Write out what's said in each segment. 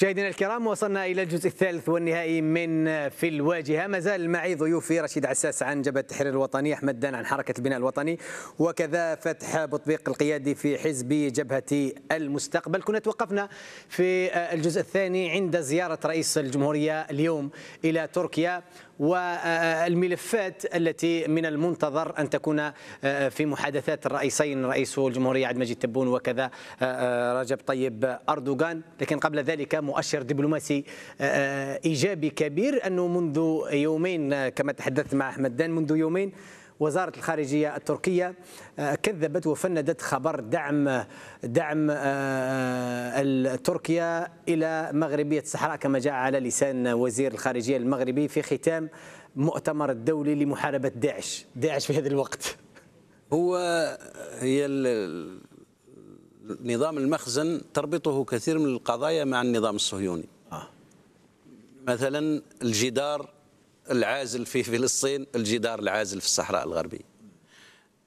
مشاهدينا الكرام وصلنا إلى الجزء الثالث والنهائي من في الواجهة ما زال معي ضيوفي رشيد عساس عن جبهة التحرير الوطني أحمد دان عن حركة البناء الوطني وكذا فتح بطبيق القيادي في حزب جبهة المستقبل كنا توقفنا في الجزء الثاني عند زيارة رئيس الجمهورية اليوم إلى تركيا والملفات التي من المنتظر أن تكون آه، في محادثات الرئيسين رئيس الجمهورية عبد المجيد تبون وكذا آه، آه، رجب طيب أردوغان لكن قبل ذلك مؤشر دبلوماسي إيجابي كبير أنه منذ يومين كما تحدثت مع أحمد دان منذ يومين وزاره الخارجيه التركيه آه، كذبت وفندت خبر دعم دعم آه، آه، تركيا الى مغربيه الصحراء كما جاء على لسان وزير الخارجيه المغربي في ختام مؤتمر الدولي لمحاربه داعش، داعش في هذا الوقت هو هي نظام المخزن تربطه كثير من القضايا مع النظام الصهيوني آه. مثلا الجدار العازل في فلسطين الجدار العازل في الصحراء الغربية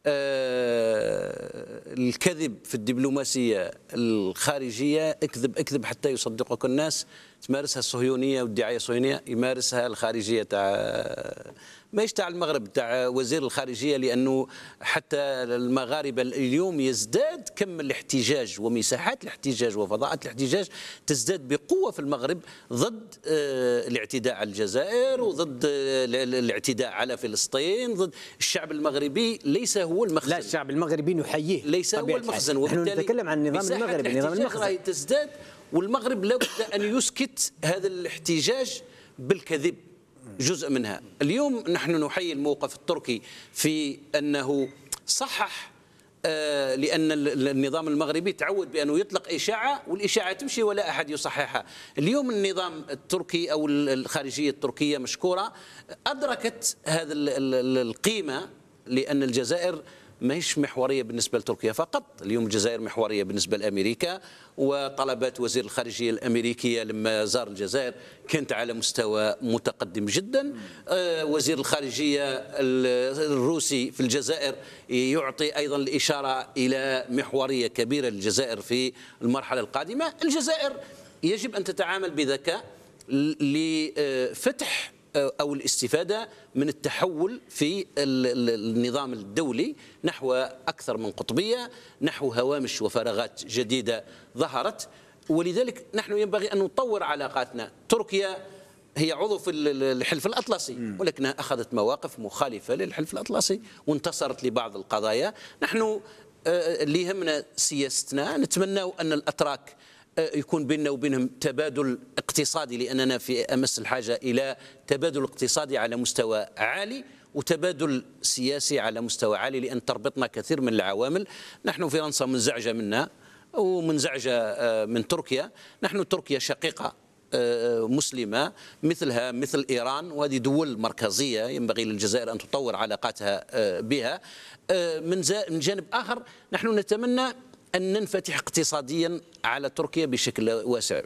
آه، الكذب في الدبلوماسية الخارجية اكذب اكذب حتى يصدقك الناس تمارسها الصهيونية والدعاية الصهيونية يمارسها الخارجية تاع ماهيش تاع المغرب تاع وزير الخارجية لأنه حتى المغاربة اليوم يزداد كم الاحتجاج ومساحات الاحتجاج وفضاءات الاحتجاج تزداد بقوة في المغرب ضد آه، الاعتداء على الجزائر وضد آه، الاعتداء على فلسطين ضد الشعب المغربي ليس هو هو المخزن لا الشعب المغربي نحييه ليس هو المخزن نحن نتكلم عن النظام المغربي النظام المغربي تزداد والمغرب لابد ان يسكت هذا الاحتجاج بالكذب جزء منها اليوم نحن نحيي الموقف التركي في انه صحح آه، لان النظام المغربي تعود بانه يطلق اشاعه والاشاعه تمشي ولا احد يصححها اليوم النظام التركي او الخارجيه التركيه مشكوره ادركت هذا القيمه لأن الجزائر ماهيش محورية بالنسبة لتركيا فقط اليوم الجزائر محورية بالنسبة لأمريكا وطلبات وزير الخارجية الأمريكية لما زار الجزائر كانت على مستوى متقدم جدا آه، وزير الخارجية الروسي في الجزائر يعطي أيضا الإشارة إلى محورية كبيرة للجزائر في المرحلة القادمة الجزائر يجب أن تتعامل بذكاء لفتح أو الاستفادة من التحول في النظام الدولي نحو أكثر من قطبية نحو هوامش وفراغات جديدة ظهرت ولذلك نحن ينبغي أن نطور علاقاتنا تركيا هي عضو في الحلف الأطلسي ولكنها أخذت مواقف مخالفة للحلف الأطلسي وانتصرت لبعض القضايا نحن آه، اللي يهمنا سياستنا نتمنى أن الأتراك يكون بيننا وبينهم تبادل اقتصادي لاننا في امس الحاجه الى تبادل اقتصادي على مستوى عالي وتبادل سياسي على مستوى عالي لان تربطنا كثير من العوامل نحن فرنسا منزعجه منا ومنزعجه آه، من تركيا نحن تركيا شقيقه آه، آه، مسلمة مثلها مثل إيران وهذه دول مركزية ينبغي للجزائر أن تطور علاقاتها بها من جانب آخر نحن نتمنى أن ننفتح اقتصاديا على تركيا بشكل واسع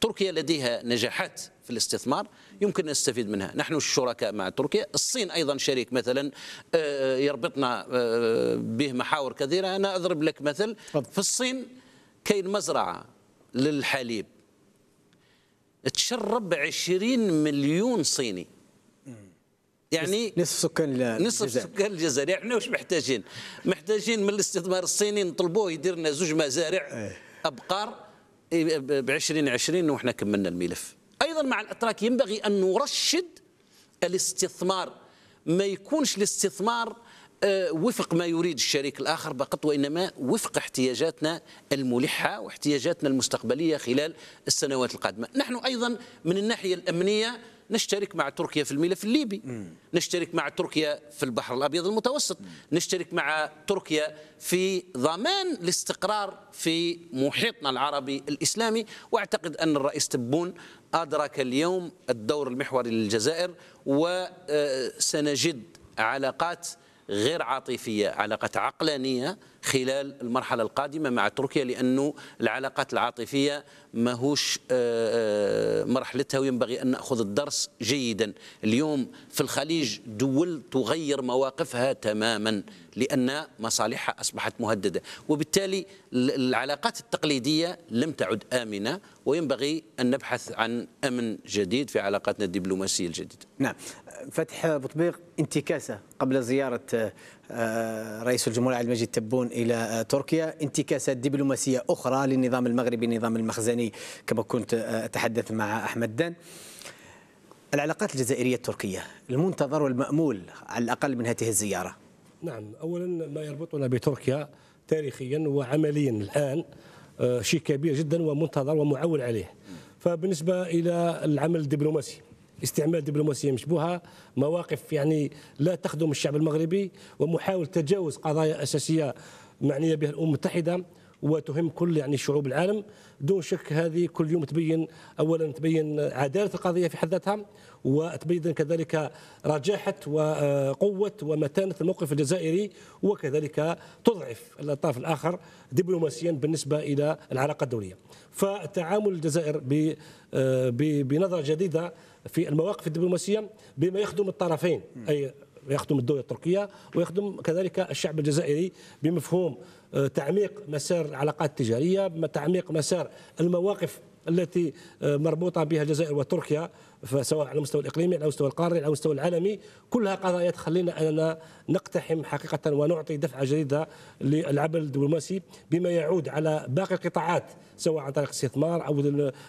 تركيا لديها نجاحات في الاستثمار يمكن أن نستفيد منها نحن الشركاء مع تركيا الصين أيضا شريك مثلا آه، يربطنا آه، به محاور كثيرة أنا أضرب لك مثل في الصين كاين مزرعة للحليب تشرب 20 مليون صيني يعني نصف سكان نصف سكان الجزائر يعني واش محتاجين محتاجين من الاستثمار الصيني نطلبوه يدير لنا زوج مزارع إيه. ابقار ب 2020 وحنا كملنا الملف ايضا مع الاتراك ينبغي ان نرشد الاستثمار ما يكونش الاستثمار آه، وفق ما يريد الشريك الآخر فقط وإنما وفق احتياجاتنا الملحة واحتياجاتنا المستقبلية خلال السنوات القادمة نحن أيضا من الناحية الأمنية نشترك مع تركيا في الملف الليبي نشترك مع تركيا في البحر الأبيض المتوسط نشترك مع تركيا في ضمان الاستقرار في محيطنا العربي الإسلامي وأعتقد أن الرئيس تبون أدرك اليوم الدور المحوري للجزائر وسنجد علاقات غير عاطفية علاقة عقلانية خلال المرحلة القادمة مع تركيا لأنه العلاقات العاطفية ماهوش آه، آه، مرحلتها وينبغي أن نأخذ الدرس جيدا اليوم في الخليج دول تغير مواقفها تماما لأن مصالحها أصبحت مهددة وبالتالي العلاقات التقليدية لم تعد آمنة وينبغي أن نبحث عن أمن جديد في علاقاتنا الدبلوماسية الجديدة نعم فتح تطبيق انتكاسه قبل زياره آه، آه، رئيس الجمهورية عبد المجيد تبون إلى آه، تركيا انتكاسه دبلوماسية أخرى للنظام المغربي النظام المخزني كما كنت أتحدث مع أحمد دان العلاقات الجزائرية التركية المنتظر والمأمول على الأقل من هذه الزيارة نعم أولا ما يربطنا بتركيا تاريخيا وعمليا الآن شيء كبير جدا ومنتظر ومعول عليه فبالنسبة إلى العمل الدبلوماسي استعمال دبلوماسية مشبوهة مواقف يعني لا تخدم الشعب المغربي ومحاولة تجاوز قضايا أساسية معنية بها الأمم المتحدة وتهم كل يعني شعوب العالم دون شك هذه كل يوم تبين اولا تبين عداله القضيه في حد ذاتها وتبين كذلك رجاحه وقوه ومتانه الموقف الجزائري وكذلك تضعف الطرف الاخر دبلوماسيا بالنسبه الى العلاقه الدوليه. فتعامل الجزائر بنظره جديده في المواقف الدبلوماسيه بما يخدم الطرفين اي يخدم الدولة التركية ويخدم كذلك الشعب الجزائري بمفهوم آه، تعميق مسار العلاقات التجاريه تعميق مسار المواقف التي آه، مربوطه بها الجزائر وتركيا سواء على المستوى الاقليمي على المستوى القاري على المستوى العالمي كلها قضايا تخلينا اننا نقتحم حقيقه ونعطي دفعه جديده للعمل الدبلوماسي بما يعود على باقي القطاعات سواء عن طريق الاستثمار او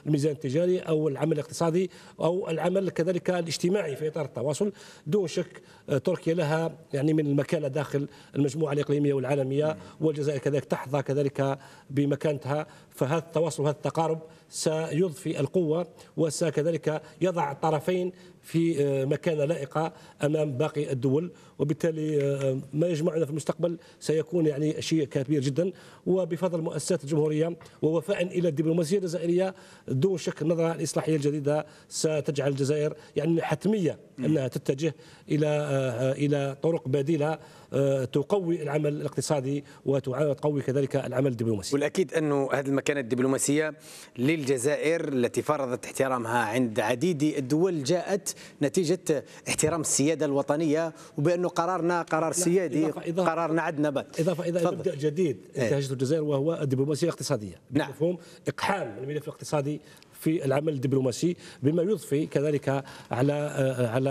الميزان التجاري او العمل الاقتصادي او العمل كذلك الاجتماعي في اطار التواصل دون شك آه، تركيا لها يعني من المكانه داخل المجموعه الاقليميه والعالميه والجزائر كذلك تحظى كذلك بمكانتها فهذا التواصل وهذا التقارب سيضفي القوة وسكذلك يضع طرفين في آه، مكانة لائقة أمام باقي الدول وبالتالي آه، آه، ما يجمعنا في المستقبل سيكون يعني شيء كبير جدا وبفضل مؤسسات الجمهورية ووفاء إلى الدبلوماسية الجزائرية دون شك النظرة الإصلاحية الجديدة ستجعل الجزائر يعني حتمية أنها تتجه إلى إلى طرق بديلة تقوي العمل الاقتصادي وتقوي كذلك العمل الدبلوماسي والأكيد أنه هذه المكانة الدبلوماسية للجزائر التي فرضت احترامها عند عديد الدول جاءت نتيجه احترام السياده الوطنيه وبانه قرارنا قرار سيادي إضافة قرارنا عدنا بات اضافه الى مبدا جديد انتهجته الجزائر وهو الدبلوماسيه الاقتصاديه نعم مفهوم اقحام الملف الاقتصادي في العمل الدبلوماسي بما يضفي كذلك على آه، على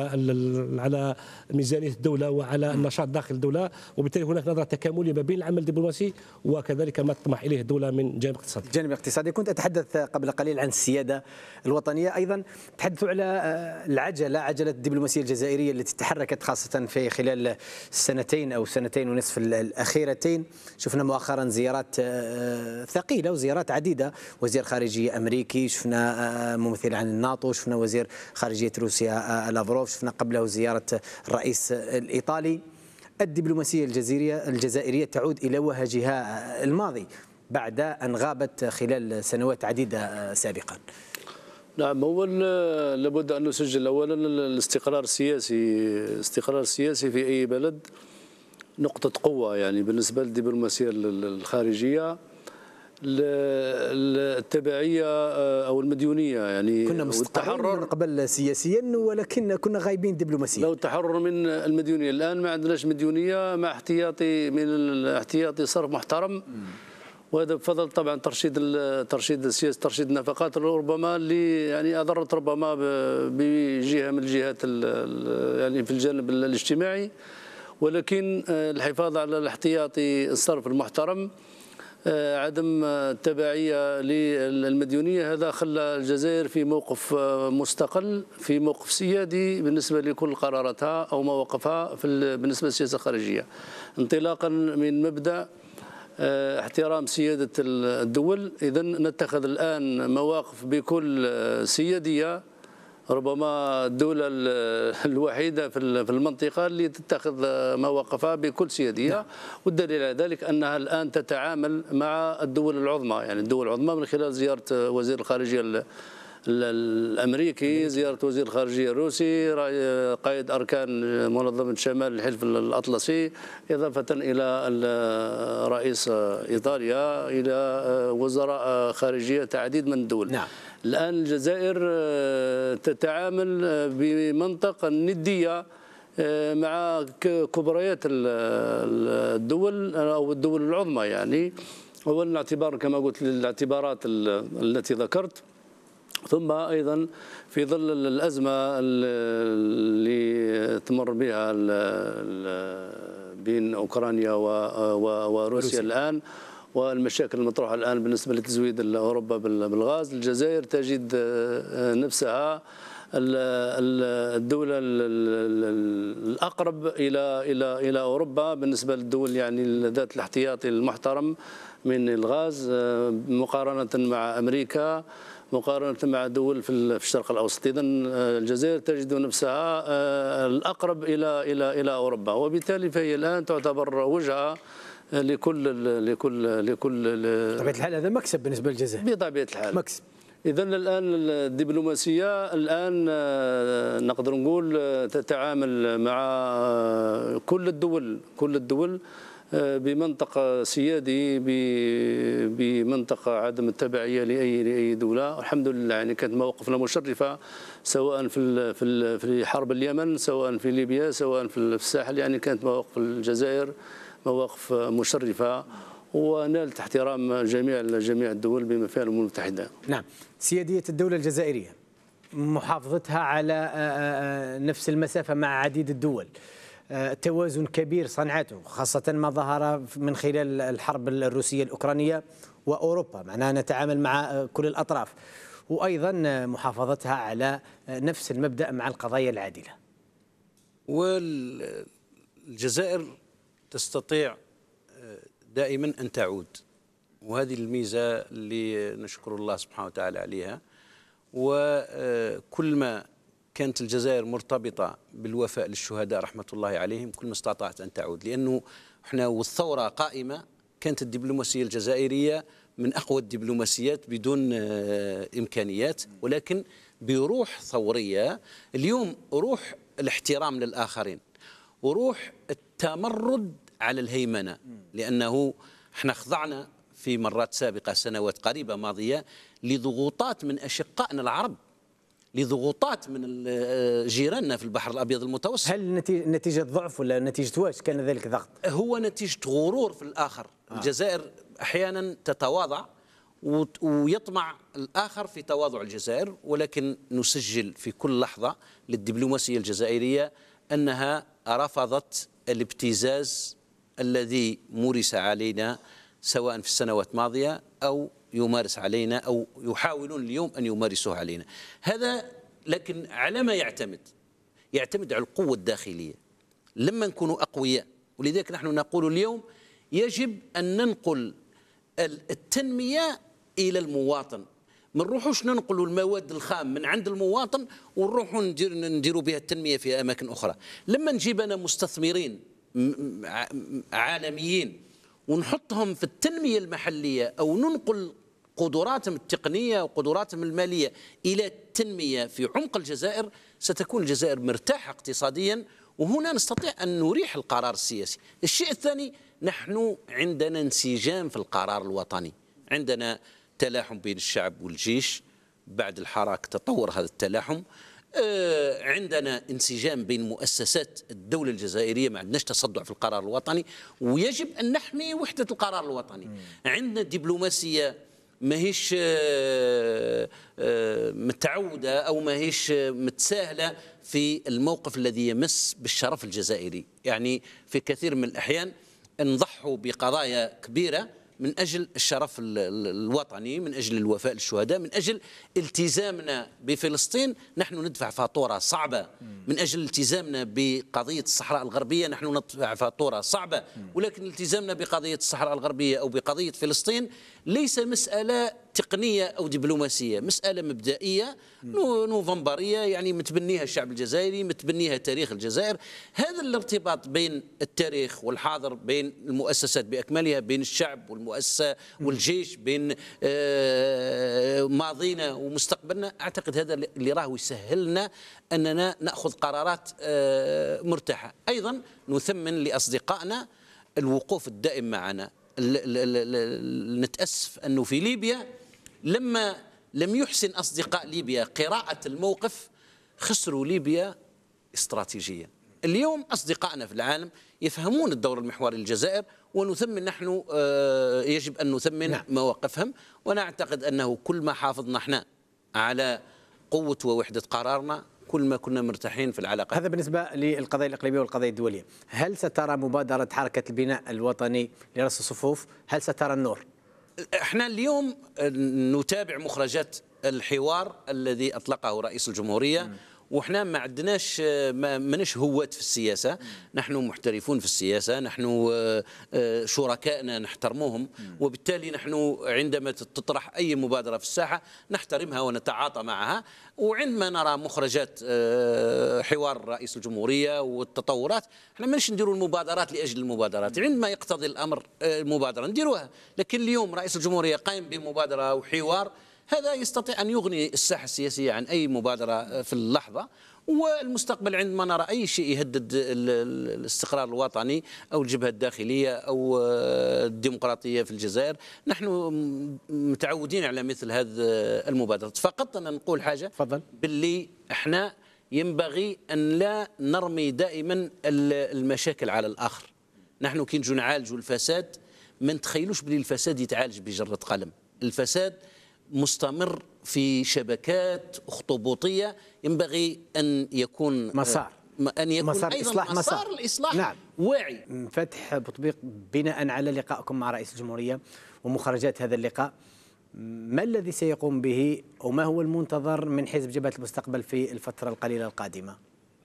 على ميزانيه الدوله وعلى النشاط داخل الدوله وبالتالي هناك نظره تكامليه ما بين العمل الدبلوماسي وكذلك ما تطمح اليه الدوله من جانب اقتصادي. جانب اقتصادي كنت اتحدث قبل قليل عن السياده الوطنيه ايضا تحدثوا على آه، العجله عجله الدبلوماسيه الجزائريه التي تحركت خاصه في خلال السنتين او سنتين ونصف الاخيرتين شفنا مؤخرا زيارات آه، ثقيله وزيارات عديده وزير خارجيه امريكي شفنا ممثل عن الناتو شفنا وزير خارجية روسيا آه، لافروف شفنا قبله زيارة الرئيس الإيطالي الدبلوماسية الجزيريه الجزائرية تعود إلى وهجها الماضي بعد أن غابت خلال سنوات عديدة آه، سابقا نعم هو لابد أن نسجل أولا الاستقرار السياسي الاستقرار السياسي في أي بلد نقطة قوة يعني بالنسبة للدبلوماسية الخارجية التبعيه آه، او المديونيه يعني كنا مستقرين من قبل سياسيا ولكن كنا غايبين دبلوماسيا لو التحرر من المديونيه الان ما عندناش مديونيه مع احتياطي من احتياطي صرف محترم وهذا بفضل طبعا ترشيد ترشيد السياسي ترشيد النفقات ربما اللي يعني اضرت ربما بجهه من الجهات يعني في الجانب الاجتماعي ولكن آه، الحفاظ على الاحتياطي الصرف المحترم آه، عدم التبعية للمديونية هذا خلى الجزائر في موقف آه، مستقل في موقف سيادي بالنسبة لكل قراراتها أو مواقفها بالنسبة للسياسة الخارجية انطلاقا من مبدأ آه، احترام سيادة الدول إذا نتخذ الآن مواقف بكل سيادية ربما الدولة الوحيدة في المنطقة اللي تتخذ مواقفها بكل سيادية نعم. والدليل على ذلك أنها الآن تتعامل مع الدول العظمى يعني الدول العظمى من خلال زيارة وزير الخارجية الامريكي زياره وزير الخارجيه الروسي قائد اركان منظمه شمال الحلف الاطلسي اضافه الى رئيس ايطاليا الى آه، وزراء خارجيه عديد من الدول نعم. الآن الجزائر آه، تتعامل آه، بمنطق الندية آه، مع كبريات الدول أو الدول العظمى يعني أولا اعتبار كما قلت للاعتبارات التي ذكرت ثم ايضا في ظل الازمه اللي تمر بها بين اوكرانيا وروسيا الان والمشاكل المطروحة الآن بالنسبة لتزويد أوروبا بالغاز الجزائر تجد آه، نفسها الدولة الأقرب إلى إلى إلى أوروبا بالنسبة للدول يعني ذات الاحتياطي المحترم من الغاز آه، مقارنة مع أمريكا مقارنة مع دول في الشرق الأوسط إذا آه، الجزائر تجد نفسها آه، الأقرب إلى إلى إلى أوروبا وبالتالي فهي الآن تعتبر وجهة آه، لكل لكل لكل بطبيعة الحال هذا مكسب بالنسبة للجزائر بطبيعة الحال مكسب اذا الان الدبلوماسيه الان نقدر نقول تتعامل مع كل الدول كل الدول بمنطق سيادي بمنطقة عدم التبعية لأي لأي دولة الحمد لله يعني كانت مواقفنا مشرفة سواء في في حرب اليمن سواء في ليبيا سواء في الساحل يعني كانت مواقف الجزائر مواقف مشرفة ونالت احترام جميع جميع الدول بما فيها الامم المتحده. نعم، سياديه الدوله الجزائريه محافظتها على نفس المسافه مع عديد الدول. آه، توازن كبير صنعته خاصة ما ظهر من خلال الحرب الروسية الأوكرانية وأوروبا معناها نتعامل مع آه، كل الأطراف وأيضا آه، محافظتها على نفس المبدأ مع القضايا العادلة والجزائر تستطيع دائما أن تعود وهذه الميزة اللي نشكر الله سبحانه وتعالى عليها وكل ما كانت الجزائر مرتبطة بالوفاء للشهداء رحمة الله عليهم كل ما استطاعت أن تعود لأنه احنا والثورة قائمة كانت الدبلوماسية الجزائرية من أقوى الدبلوماسيات بدون آه، إمكانيات ولكن بروح ثورية اليوم روح الاحترام للآخرين وروح التمرد على الهيمنة لأنه احنا خضعنا في مرات سابقة سنوات قريبة ماضية لضغوطات من أشقائنا العرب لضغوطات من جيراننا في البحر الابيض المتوسط هل نتيجه ضعف ولا نتيجه واش كان ذلك ضغط هو نتيجه غرور في الاخر آه. الجزائر احيانا تتواضع ويطمع الاخر في تواضع الجزائر ولكن نسجل في كل لحظه للدبلوماسيه الجزائريه انها رفضت الابتزاز الذي مورس علينا سواء في السنوات الماضيه او يمارس علينا أو يحاولون اليوم أن يمارسوه علينا هذا لكن على ما يعتمد يعتمد على القوة الداخلية لما نكون أقوياء ولذلك نحن نقول اليوم يجب أن ننقل التنمية إلى المواطن ما نروحوش ننقلوا المواد الخام من عند المواطن ونروحوا ندير نديروا بها التنميه في اماكن اخرى لما نجيب انا مستثمرين عالميين ونحطهم في التنميه المحليه او ننقل قدراتهم التقنيه وقدراتهم الماليه الى التنميه في عمق الجزائر ستكون الجزائر مرتاحه اقتصاديا وهنا نستطيع ان نريح القرار السياسي. الشيء الثاني نحن عندنا انسجام في القرار الوطني، عندنا تلاحم بين الشعب والجيش بعد الحراك تطور هذا التلاحم. آه، عندنا انسجام بين مؤسسات الدولة الجزائرية ما عندناش تصدع في القرار الوطني ويجب أن نحمي وحدة القرار الوطني عندنا دبلوماسية ماهيش آه، آه، متعودة أو ماهيش آه، متساهلة في الموقف الذي يمس بالشرف الجزائري يعني في كثير من الأحيان نضحوا بقضايا كبيرة من أجل الشرف الوطني من أجل الوفاء للشهداء من أجل التزامنا بفلسطين نحن ندفع فاتورة صعبة من أجل التزامنا بقضية الصحراء الغربية نحن ندفع فاتورة صعبة ولكن التزامنا بقضية الصحراء الغربية أو بقضية فلسطين ليس مسألة تقنيه او دبلوماسيه مساله مبدئيه نوفمبريه يعني متبنيها الشعب الجزائري متبنيها تاريخ الجزائر هذا الارتباط بين التاريخ والحاضر بين المؤسسات باكملها بين الشعب والمؤسسه والجيش بين آه، ماضينا ومستقبلنا اعتقد هذا اللي راهو يسهلنا اننا ناخذ قرارات آه، مرتاحه ايضا نثمن لاصدقائنا الوقوف الدائم معنا نتأسف أنه في ليبيا لما لم يحسن أصدقاء ليبيا قراءة الموقف خسروا ليبيا استراتيجيا اليوم أصدقائنا في العالم يفهمون الدور المحوري للجزائر ونثمن نحن آه، يجب أن نثمن نعم. مواقفهم وأنا أعتقد أنه كل ما حافظنا احنا على قوة ووحدة قرارنا كل ما كنا مرتاحين في العلاقه هذا بالنسبة للقضايا الإقليمية والقضايا الدولية هل سترى مبادرة حركة البناء الوطني لرص الصفوف هل سترى النور؟ احنا اليوم نتابع مخرجات الحوار الذي أطلقه رئيس الجمهورية م. وحنا ما عندناش منش هواة في السياسة نحن محترفون في السياسة نحن آه، آه، شركائنا نحترموهم وبالتالي نحن عندما تطرح أي مبادرة في الساحة نحترمها ونتعاطى معها وعندما نرى مخرجات آه، حوار رئيس الجمهورية والتطورات احنا ماناش نديروا المبادرات لأجل المبادرات عندما يقتضي الأمر المبادرة نديروها لكن اليوم رئيس الجمهورية قائم بمبادرة وحوار هذا يستطيع أن يغني الساحة السياسية عن أي مبادرة آه، في اللحظة والمستقبل عندما نرى اي شيء يهدد الاستقرار الوطني او الجبهه الداخليه او آه، الديمقراطيه في الجزائر نحن متعودين على مثل هذه المبادرات فقط انا نقول حاجه فضل. باللي احنا ينبغي ان لا نرمي دائما المشاكل على الاخر نحن كي نعالج نعالجوا الفساد ما نتخيلوش بلي الفساد يتعالج بجره قلم الفساد مستمر في شبكات اخطبوطيه ينبغي ان يكون آه، مسار ان يكون مسار ايضا إصلاح مسار, الاصلاح نعم. واعي فتح بطبيق بناء على لقائكم مع رئيس الجمهوريه ومخرجات هذا اللقاء ما الذي سيقوم به وما هو المنتظر من حزب جبهه المستقبل في الفتره القليله القادمه؟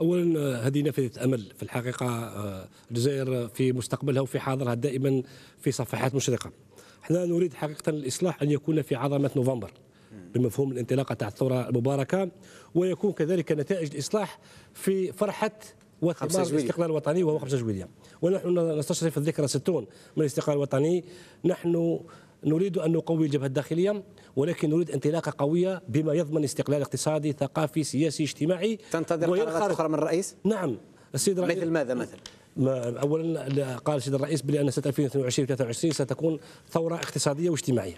اولا آه، هذه نافذه امل في الحقيقه آه، الجزائر في مستقبلها وفي حاضرها دائما في صفحات مشرقه احنا نريد حقيقه الاصلاح ان يكون في عظمه نوفمبر بمفهوم الانطلاقه تاع الثوره المباركه ويكون كذلك نتائج الاصلاح في فرحه وثمار الاستقلال الوطني وهو 5 جويلية ونحن نستشرف الذكرى 60 من الاستقلال الوطني نحن نريد أن نقوي الجبهة الداخلية ولكن نريد انطلاقة قوية بما يضمن استقلال اقتصادي ثقافي سياسي اجتماعي تنتظر قرارات أخرى من الرئيس؟ نعم السيد مثل ماذا مثلا؟ اولا قال السيد الرئيس بان سنه 2022 23 ستكون ثوره اقتصاديه واجتماعيه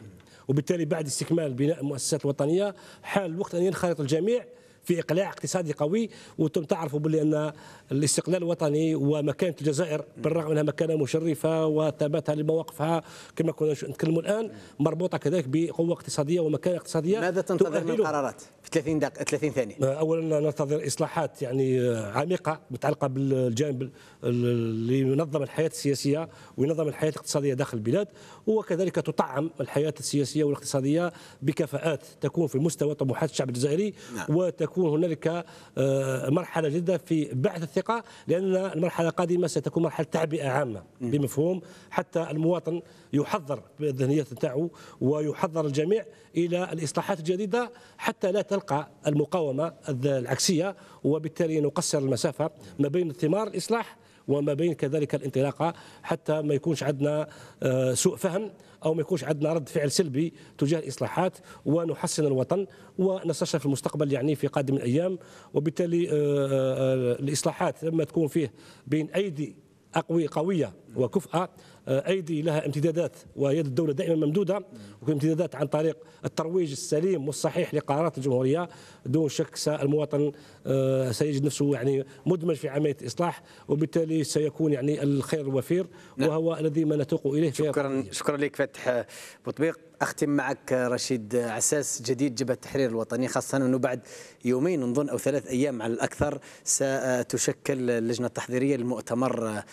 وبالتالي بعد استكمال بناء المؤسسات الوطنيه حان الوقت ان ينخرط الجميع في اقلاع اقتصادي قوي وانتم تعرفوا بلي ان الاستقلال الوطني ومكانه الجزائر بالرغم انها مكانه مشرفه وثباتها لمواقفها كما كنا نتكلموا الان مربوطه كذلك بقوه اقتصاديه ومكانه اقتصاديه ماذا تنتظر من قرارات في 30 دقيقه 30 ثانيه اولا ننتظر اصلاحات يعني عميقه متعلقه بالجانب اللي ينظم الحياه السياسيه وينظم الحياه الاقتصاديه داخل البلاد وكذلك تطعم الحياه السياسيه والاقتصاديه بكفاءات تكون في مستوى طموحات الشعب الجزائري نعم. وتكون تكون هنالك آه، مرحله جديده في بعث الثقه لان المرحله القادمه ستكون مرحله تعبئه عامه بمفهوم حتى المواطن يحضر بالذهنية نتاعو ويحضر الجميع الى الاصلاحات الجديده حتى لا تلقى المقاومه العكسيه وبالتالي نقصر المسافه ما بين ثمار الاصلاح وما بين كذلك الانطلاقه حتى ما يكونش عندنا آه، سوء فهم او ما يكونش عندنا رد فعل سلبي تجاه الاصلاحات ونحسن الوطن ونستشرف المستقبل يعني في قادم الايام وبالتالي آه، آه، آه، الاصلاحات لما تكون فيه بين ايدي اقوي قويه وكفء آه، أيدي لها امتدادات ويد الدولة دائما ممدودة وامتدادات عن طريق الترويج السليم والصحيح لقرارات الجمهورية دون شك المواطن آه، سيجد نفسه يعني مدمج في عملية الإصلاح وبالتالي سيكون يعني الخير الوفير نعم. وهو نعم. الذي ما نتوق إليه شكرا شكرا لك فتح بطبيق اختم معك رشيد عساس جديد جبهه التحرير الوطني خاصه انه بعد يومين نظن او ثلاث ايام على الاكثر ستشكل اللجنه التحضيريه للمؤتمر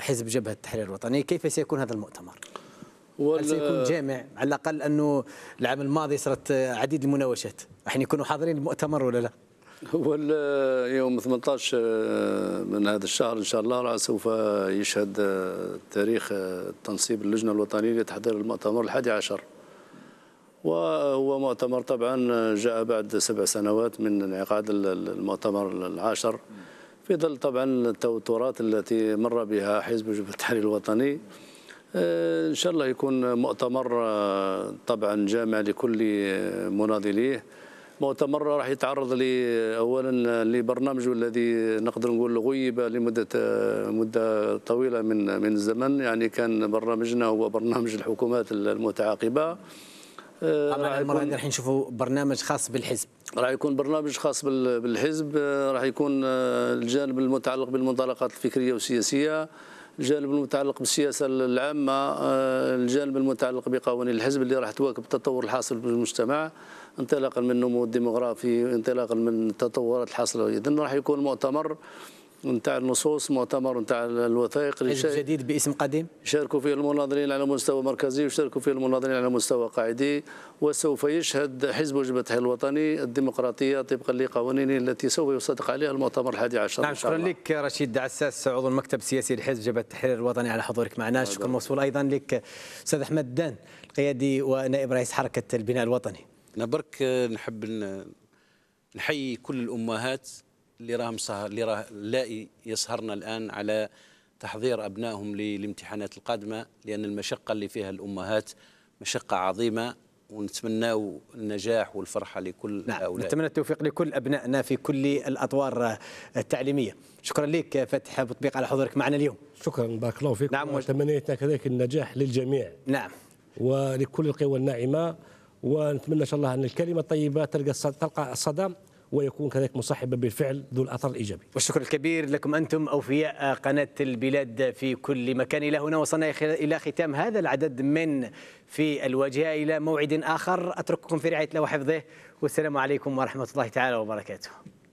حزب جبهه التحرير الوطني كيف سيكون هذا المؤتمر هل سيكون جامع على الاقل انه العام الماضي صارت عديد المناوشات راح يكونوا حاضرين المؤتمر ولا لا هو يوم 18 آه، من هذا الشهر ان شاء الله سوف يشهد آه، تاريخ آه، تنصيب اللجنه الوطنيه لتحضير المؤتمر الحادي عشر وهو مؤتمر طبعا جاء بعد سبع سنوات من انعقاد المؤتمر العاشر في ظل طبعا التوترات التي مر بها حزب جبهة التحرير الوطني آه، إن شاء الله يكون مؤتمر آه، طبعا جامع لكل مناضليه مؤتمر راح يتعرض لي اولا لبرنامجه الذي نقدر نقول غيب لمده آه، مده طويله من من الزمن يعني كان برنامجنا هو برنامج الحكومات المتعاقبه طبعا المره هذه راح نشوفوا برنامج خاص بالحزب راح يكون برنامج خاص بالحزب آه، راح يكون آه، الجانب المتعلق بالمنطلقات الفكريه والسياسيه الجانب المتعلق بالسياسه العامه آه، الجانب المتعلق بقوانين الحزب اللي راح تواكب التطور الحاصل بالمجتمع انطلاقا من النمو الديموغرافي انطلاقا من التطورات الحاصله اذا راح يكون مؤتمر نتاع النصوص مؤتمر نتاع الوثائق حزب جديد باسم قديم شاركوا فيه المناضلين على مستوى مركزي وشاركوا فيه المناضلين على مستوى قاعدي وسوف يشهد حزب جبهته الوطني الديمقراطيه طبقا لقوانينه التي سوف يصدق عليها المؤتمر الحادي عشر نعم شكرا لك رشيد عساس عضو المكتب السياسي لحزب جبهه التحرير الوطني على حضورك معنا شكرا موصول ايضا لك استاذ احمد دان القيادي ونائب رئيس حركه البناء الوطني نبرك نحب نحيي كل الامهات اللي راهم اللي راه لا يسهرنا الان على تحضير ابنائهم للامتحانات القادمه لان المشقه اللي فيها الامهات مشقه عظيمه ونتمناو النجاح والفرحه لكل نعم. هؤلاء نتمنى التوفيق لكل ابنائنا في كل الاطوار التعليميه شكرا لك فتح بطبيق على حضورك معنا اليوم شكرا بارك الله فيك نعم تمنيت كذلك النجاح للجميع نعم ولكل القوى الناعمه ونتمنى ان شاء الله ان الكلمه الطيبه تلقى تلقى الصدى ويكون كذلك مصاحبا بالفعل ذو الاثر الايجابي. والشكر الكبير لكم انتم اوفياء قناه البلاد في كل مكان الى هنا وصلنا الى ختام هذا العدد من في الواجهه الى موعد اخر اترككم في رعايه الله وحفظه والسلام عليكم ورحمه الله تعالى وبركاته.